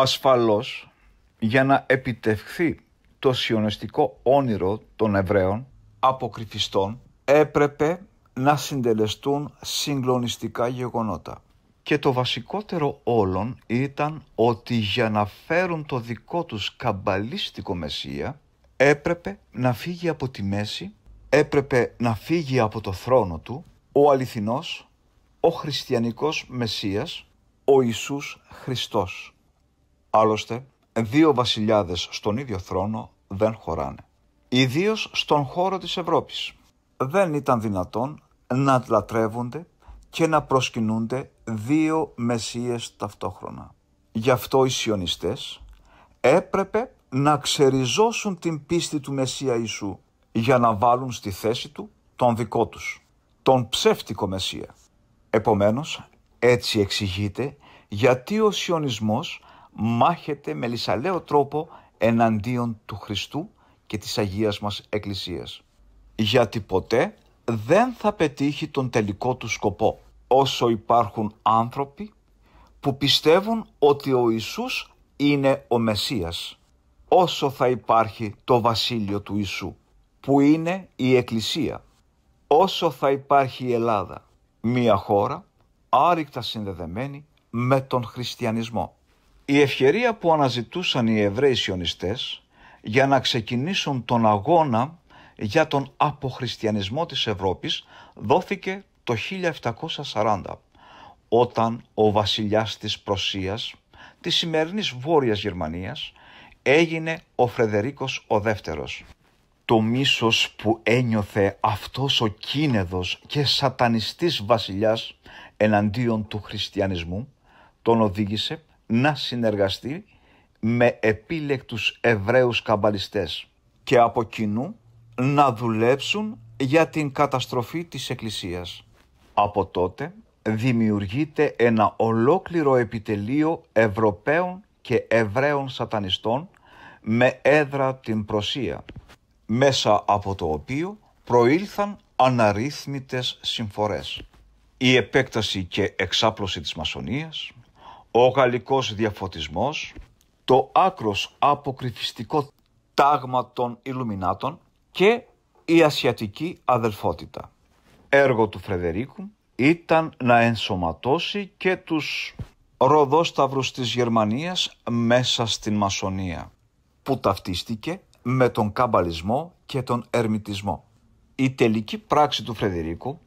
ασφαλώς για να επιτευχθεί το σιωνιστικό όνειρο των Εβραίων αποκρυφιστών έπρεπε να συντελεστούν συγκλονιστικά γεγονότα. Και το βασικότερο όλων ήταν ότι για να φέρουν το δικό τους καμπαλίστικο μεσία, έπρεπε να φύγει από τη μέση, έπρεπε να φύγει από το θρόνο του ο αληθινός, ο χριστιανικός Μεσσίας, ο Ιησούς Χριστός. Άλλωστε, δύο βασιλιάδες στον ίδιο θρόνο δεν χωράνε. Ιδίως στον χώρο της Ευρώπης. Δεν ήταν δυνατόν να λατρεύονται και να προσκυνούνται δύο μεσίες ταυτόχρονα. Γι' αυτό οι σιωνιστές έπρεπε να ξεριζώσουν την πίστη του Μεσσία Ιησού για να βάλουν στη θέση του τον δικό τους, τον ψεύτικο Μεσσία. Επομένως, έτσι εξηγείται γιατί ο σιωνισμός μάχεται με λυσαλαίο τρόπο εναντίον του Χριστού και της Αγίας μας Εκκλησίας. Γιατί ποτέ δεν θα πετύχει τον τελικό του σκοπό όσο υπάρχουν άνθρωποι που πιστεύουν ότι ο Ιησούς είναι ο Μεσσίας. Όσο θα υπάρχει το βασίλειο του Ιησού που είναι η Εκκλησία. Όσο θα υπάρχει η Ελλάδα μια χώρα άρρηκτα συνδεδεμένη με τον χριστιανισμό. Η ευκαιρία που αναζητούσαν οι Εβραίοι σιωνιστές για να ξεκινήσουν τον αγώνα για τον αποχριστιανισμό της Ευρώπης δόθηκε το 1740 όταν ο βασιλιάς της Προσίας της σημερινής Βόρειας Γερμανίας έγινε ο Φρεδερίκος ο Δεύτερος. Το μίσος που ένιωθε αυτός ο κίνεδος και σατανιστής βασιλιάς εναντίον του χριστιανισμού τον οδήγησε να συνεργαστεί με επίλεκτους Εβραίους καμπαλιστές και από κοινού να δουλέψουν για την καταστροφή της Εκκλησίας. Από τότε δημιουργείται ένα ολόκληρο επιτελείο Ευρωπαίων και Εβραίων σατανιστών με έδρα την Προσία, μέσα από το οποίο προήλθαν αναρρύθμιτες συμφορές. Η επέκταση και εξάπλωση της μασονίας, ο γαλλικός διαφωτισμός, το άκρος αποκρυφιστικό τάγμα των Ιλουμινάτων και η ασιατική αδελφότητα. Έργο του Φρεδερίκου ήταν να ενσωματώσει και τους ροδόσταυρους της Γερμανίας μέσα στην μασονία που ταυτίστηκε με τον καμπαλισμό και τον ερμητισμό. Η τελική πράξη του Φρεδερίκου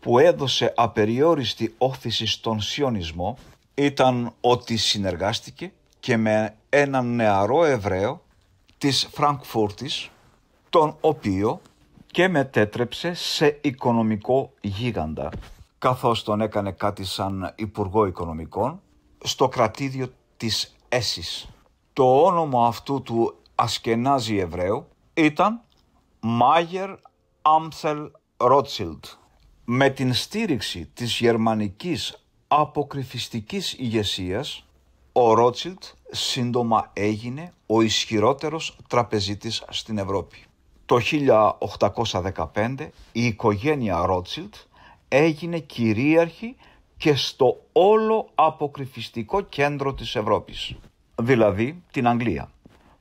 που έδωσε απεριόριστη όθηση στον σιωνισμό ήταν ότι συνεργάστηκε και με έναν νεαρό Εβραίο της Φραγκφούρτης, τον οποίο και μετέτρεψε σε οικονομικό γίγαντα, καθώς τον έκανε κάτι σαν Υπουργό Οικονομικών, στο κρατήδιο της Έσης. Το όνομα αυτού του ασκενάζει Εβραίου ήταν Μάγερ Άμθελ Ρότσιλντ. Με την στήριξη της γερμανικής αποκρυφιστικής ηγεσίας, ο Ρότσιλτ σύντομα έγινε ο ισχυρότερος τραπεζίτης στην Ευρώπη. Το 1815 η οικογένεια Ρότσιλτ έγινε κυρίαρχη και στο όλο αποκρυφιστικό κέντρο της Ευρώπης, δηλαδή την Αγγλία,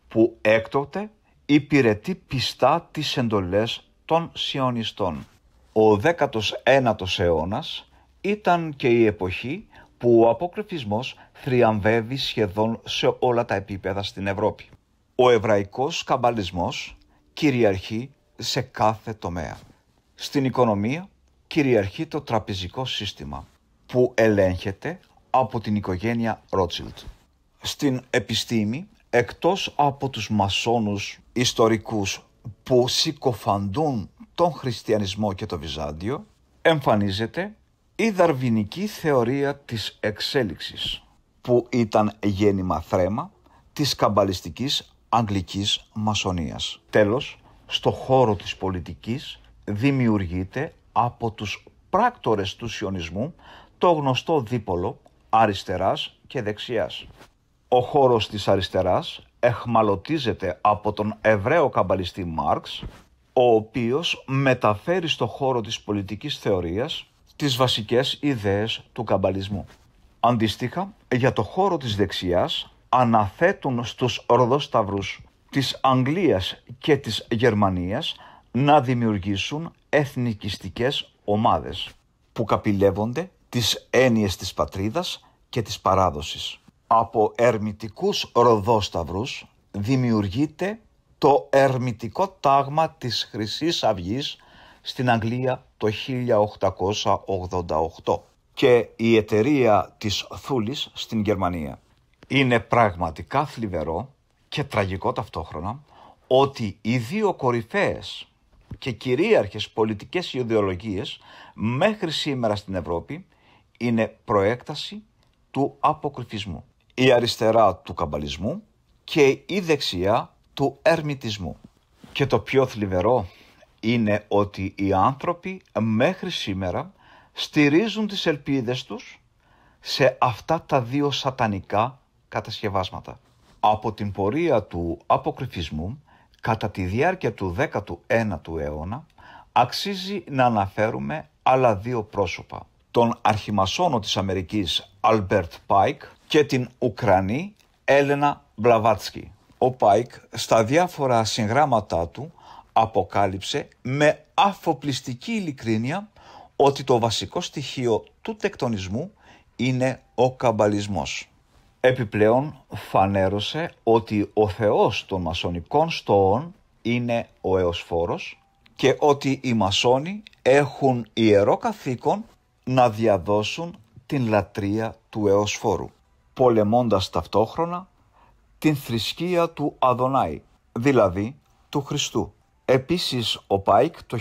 που έκτοτε υπηρετεί πιστά τις εντολές των σιωνιστών. Ο 19ος αιώνας ήταν και η εποχή που ο αποκρυφισμός θριαμβεύει σχεδόν σε όλα τα επίπεδα στην Ευρώπη. Ο εβραϊκός καμπαλισμός κυριαρχεί σε κάθε τομέα. Στην οικονομία κυριαρχεί το τραπεζικό σύστημα που ελέγχεται από την οικογένεια Ρότσιλτ. Στην επιστήμη, εκτός από τους μασόνους ιστορικούς που συκοφαντούν τον χριστιανισμό και το Βυζάντιο, εμφανίζεται η δαρβινική θεωρία της εξέλιξης που ήταν γέννημα θρέμα της καμπαλιστικής αγγλικής μασονίας. Τέλος, στο χώρο της πολιτικής δημιουργείται από τους πράκτορες του σιωνισμού το γνωστό δίπολο αριστεράς και δεξιάς. Ο χώρος της αριστεράς εχμαλωτίζεται από τον Εβραίο καμπαλιστή Μάρξ, ο οποίος μεταφέρει στο χώρο της πολιτικής θεωρίας τις βασικές ιδέες του καμπαλισμού. Αντίστοιχα, για το χώρο της δεξιάς αναθέτουν στους Ορδοσταυρούς της Αγγλίας και της Γερμανίας να δημιουργήσουν εθνικιστικές ομάδες που καπηλεύονται τις έννοιες της πατρίδας και της παράδοσης. Από ερμητικούς Ροδόσταυρους δημιουργείται το ερμητικό τάγμα της χρυσής αυγής στην Αγγλία το 1888 και η εταιρεία της Θούλης στην Γερμανία. Είναι πραγματικά θλιβερό και τραγικό ταυτόχρονα ότι οι δύο κορυφαίες και κυρίαρχες πολιτικές ιδεολογίες μέχρι σήμερα στην Ευρώπη είναι προέκταση του αποκρυφισμού. Η αριστερά του καμπαλισμού και η δεξιά του ερμητισμού. Και το πιο θλιβερό είναι ότι οι άνθρωποι μέχρι σήμερα στηρίζουν τις ελπίδες τους σε αυτά τα δύο σατανικά κατασκευάσματα. Από την πορεία του αποκρυφισμού, κατά τη διάρκεια του 19ου αιώνα, αξίζει να αναφέρουμε άλλα δύο πρόσωπα. Τον αρχιμασόνο της Αμερικής Αλμπερτ Πάικ και την Ουκρανή Έλενα Μπλαβάτσκι. Ο Πάικ στα διάφορα συγγράμματά του αποκάλυψε με αφοπλιστική ειλικρίνεια ότι το βασικό στοιχείο του τεκτονισμού είναι ο καμπαλισμός. Επιπλέον φανέρωσε ότι ο θεός των μασονικών στόων είναι ο εωσφόρος και ότι οι μασόνοι έχουν ιερό καθήκον να διαδώσουν την λατρεία του εωσφόρου, πολεμώντας ταυτόχρονα την θρησκεία του Αδωνάη, δηλαδή του Χριστού. Επίσης ο Πάικ το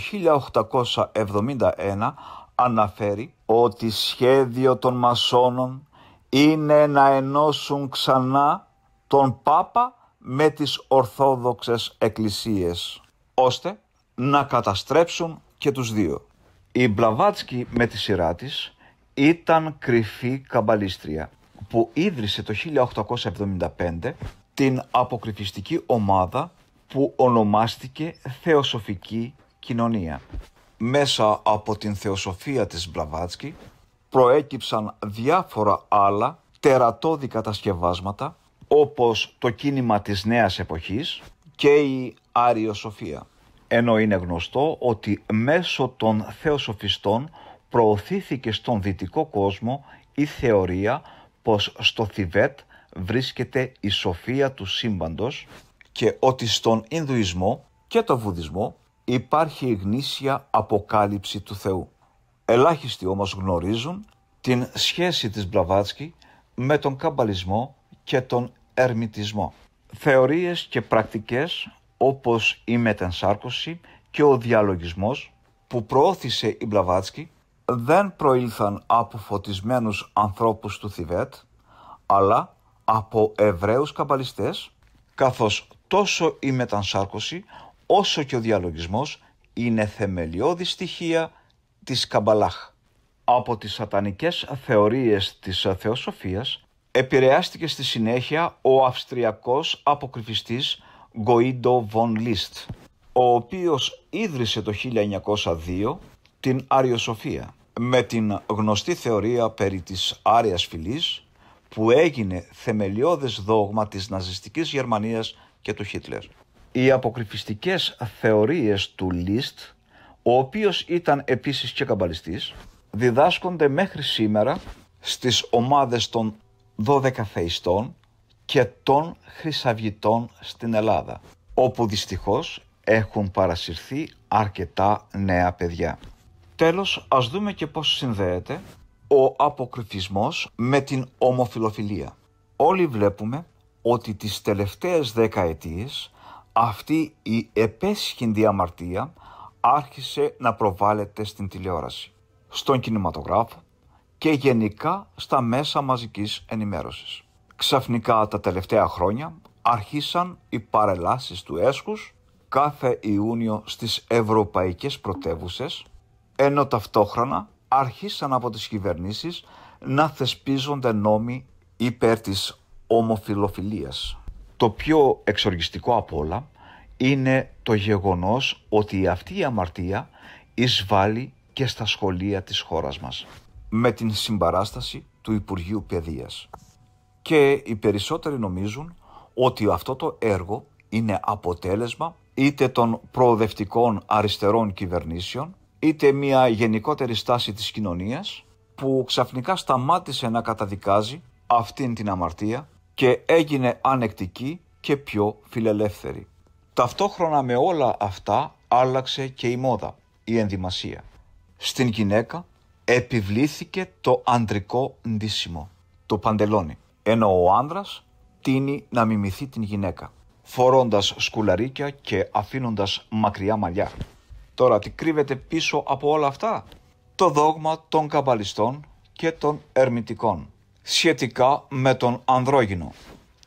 1871 αναφέρει ότι σχέδιο των μασόνων είναι να ενώσουν ξανά τον Πάπα με τις Ορθόδοξες Εκκλησίες, ώστε να καταστρέψουν και τους δύο. Η Μπλαβάτσκι με τη σειρά της ήταν κρυφή καμπαλίστρια που ίδρυσε το 1875 την αποκρυφιστική ομάδα που ονομάστηκε Θεοσοφική Κοινωνία. Μέσα από την θεοσοφία της Μπλαβάτσκι προέκυψαν διάφορα άλλα τερατώδη κατασκευάσματα όπως το κίνημα της νέας εποχής και η Άριοσοφία. Ενώ είναι γνωστό ότι μέσω των θεοσοφιστών προωθήθηκε στον δυτικό κόσμο η θεωρία πως στο Θιβέτ βρίσκεται η σοφία του σύμπαντος και ότι στον Ινδουισμό και τον Βουδισμό υπάρχει η γνήσια αποκάλυψη του Θεού. Ελάχιστοι όμως γνωρίζουν την σχέση της Μπλαβάτσκι με τον καμπαλισμό και τον ερμητισμό. Θεωρίες και πρακτικές όπως η μετενσάρκωση και ο διαλογισμός που προώθησε η Μπλαβάτσκι δεν προήλθαν από φωτισμένους ανθρώπους του Θιβέτ αλλά από Εβραίους καμπαλιστές καθώς τόσο η μετανσάρκωση όσο και ο διαλογισμός είναι θεμελιώδη στοιχεία της Καμπαλάχ. Από τις σατανικές θεωρίες της θεοσοφίας επηρεάστηκε στη συνέχεια ο αυστριακός αποκρυφιστής Γκοίντο Βον Λίστ, ο οποίος ίδρυσε το 1902 την Αριοσοφία με την γνωστή θεωρία περί της Άριας Φυλής που έγινε θεμελιώδες δόγμα της ναζιστικής Γερμανίας και του Χίτλερ. Οι αποκρυφιστικές θεωρίες του Λίστ, ο οποίος ήταν επίσης και καμπαλιστής, διδάσκονται μέχρι σήμερα στις ομάδες των 12 θεϊστών και των χρυσαυγητών στην Ελλάδα, όπου δυστυχώς έχουν παρασυρθεί αρκετά νέα παιδιά. Τέλος, ας δούμε και πώς συνδέεται ο αποκρυφισμός με την ομοφιλοφιλία. Όλοι βλέπουμε ότι τις τελευταίες δέκα ετίες αυτή η επέσχυντη αμαρτία άρχισε να προβάλλεται στην τηλεόραση, στον κινηματογράφο και γενικά στα μέσα μαζικής ενημέρωσης. Ξαφνικά τα τελευταία χρόνια αρχίσαν οι παρελάσεις του έσχους κάθε Ιούνιο στις ευρωπαϊκές πρωτεύουσες, ενώ ταυτόχρονα αρχίσαν από τις κυβερνήσεις να θεσπίζονται νόμοι υπέρ της ομοφιλοφιλίας. Το πιο εξοργιστικό απ' όλα είναι το γεγονός ότι αυτή η αμαρτία εισβάλλει και στα σχολεία της χώρας μας. Με την συμπαράσταση του Υπουργείου Παιδείας. Και οι περισσότεροι νομίζουν ότι αυτό το έργο είναι αποτέλεσμα είτε των προοδευτικών αριστερών κυβερνήσεων, είτε μια γενικότερη στάση της κοινωνίας που ξαφνικά σταμάτησε να καταδικάζει αυτήν την αμαρτία και έγινε ανεκτική και πιο φιλελεύθερη. Ταυτόχρονα με όλα αυτά άλλαξε και η μόδα, η ενδυμασία. Στην γυναίκα επιβλήθηκε το αντρικό ντύσιμο, το παντελόνι, ενώ ο άνδρας τίνει να μιμηθεί την γυναίκα, φορώντας σκουλαρίκια και αφήνοντας μακριά μαλλιά. Τώρα τι κρύβεται πίσω από όλα αυτά? Το δόγμα των καμπαλιστών και των ερμητικών σχετικά με τον ανδρόγυνο.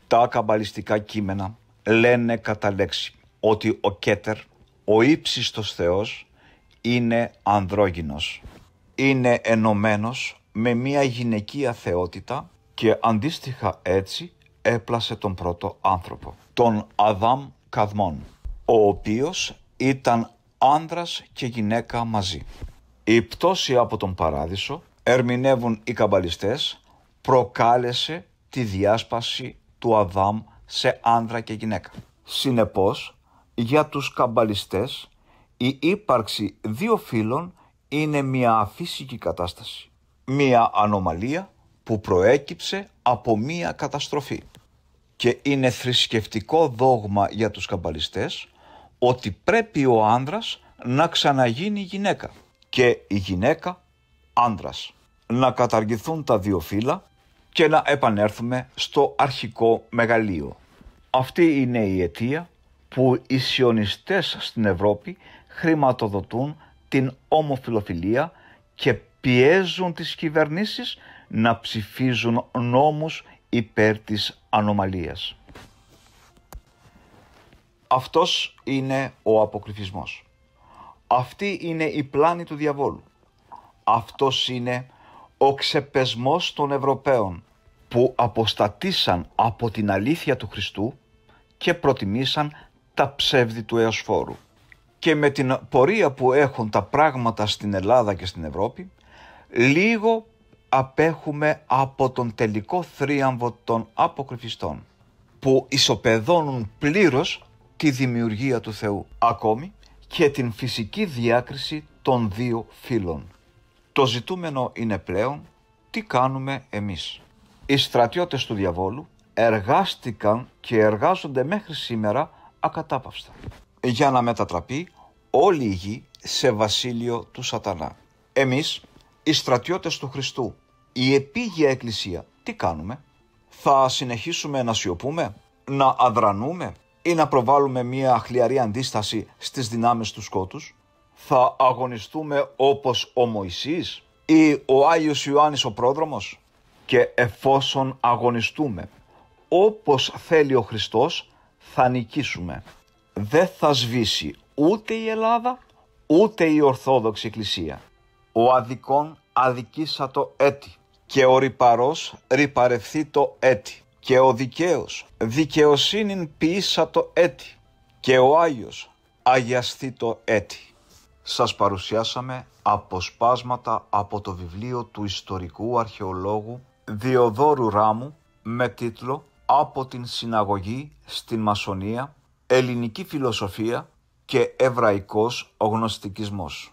Τα καμπαλιστικά κείμενα λένε κατά λέξη ότι ο Κέτερ, ο ύψιστος Θεός, είναι ανδρόγυνος. Είναι ενωμένος με μια γυναικεία θεότητα και αντίστοιχα έτσι έπλασε τον πρώτο άνθρωπο, τον Αδάμ Καδμόν, ο οποίος ήταν άνδρας και γυναίκα μαζί. Η πτώση από τον παράδεισο ερμηνεύουν οι καμπαλιστές προκάλεσε τη διάσπαση του Αδάμ σε άνδρα και γυναίκα. Συνεπώς, για τους καμπαλιστές η ύπαρξη δύο φύλων είναι μια αφύσικη κατάσταση. Μια ανομαλία που προέκυψε από μια καταστροφή. Και είναι θρησκευτικό δόγμα για τους καμπαλιστές ότι πρέπει ο άνδρας να ξαναγίνει γυναίκα και η γυναίκα άνδρας. Να καταργηθούν τα δύο φύλλα και να επανέλθουμε στο αρχικό μεγαλείο. Αυτή είναι η αιτία που οι σιωνιστές στην Ευρώπη χρηματοδοτούν την ομοφιλοφιλία και πιέζουν τις κυβερνήσεις να ψηφίζουν νόμους υπέρ της ανομαλίας. Αυτός είναι ο αποκρυφισμός. Αυτή είναι η πλάνη του διαβόλου. Αυτός είναι ο ξεπεσμός των Ευρωπαίων που αποστατήσαν από την αλήθεια του Χριστού και προτιμήσαν τα ψεύδη του εωσφόρου. Και με την πορεία που έχουν τα πράγματα στην Ελλάδα και στην Ευρώπη, λίγο απέχουμε από τον τελικό θρίαμβο των αποκρυφιστών, που ισοπεδώνουν πλήρως τη δημιουργία του Θεού, ακόμη και την φυσική διάκριση των δύο φύλων. Το ζητούμενο είναι πλέον τι κάνουμε εμείς. Οι στρατιώτες του διαβόλου εργάστηκαν και εργάζονται μέχρι σήμερα ακατάπαυστα για να μετατραπεί όλη η γη σε βασίλειο του σατανά. Εμείς, οι στρατιώτες του Χριστού, η επίγεια εκκλησία, τι κάνουμε? Θα συνεχίσουμε να σιωπούμε, να αδρανούμε ή να προβάλλουμε μια χλιαρή αντίσταση στις δυνάμεις του σκότους? θα αγωνιστούμε όπως ο Μωυσής ή ο Άγιος Ιωάννης ο Πρόδρομος και εφόσον αγωνιστούμε όπως θέλει ο Χριστός θα νικήσουμε. Δεν θα σβήσει ούτε η Ελλάδα ούτε η Ορθόδοξη Εκκλησία. Ο αδικών αδικήσα το έτη και ο ρηπαρός ρηπαρευθεί το έτη και ο δικαίος δικαιοσύνην ποιήσα το έτη και ο Άγιος αγιαστεί το έτη σας παρουσιάσαμε αποσπάσματα από το βιβλίο του ιστορικού αρχαιολόγου Διοδόρου Ράμου με τίτλο «Από την συναγωγή στην Μασονία, ελληνική φιλοσοφία και εβραϊκός Ογνωστικισμός».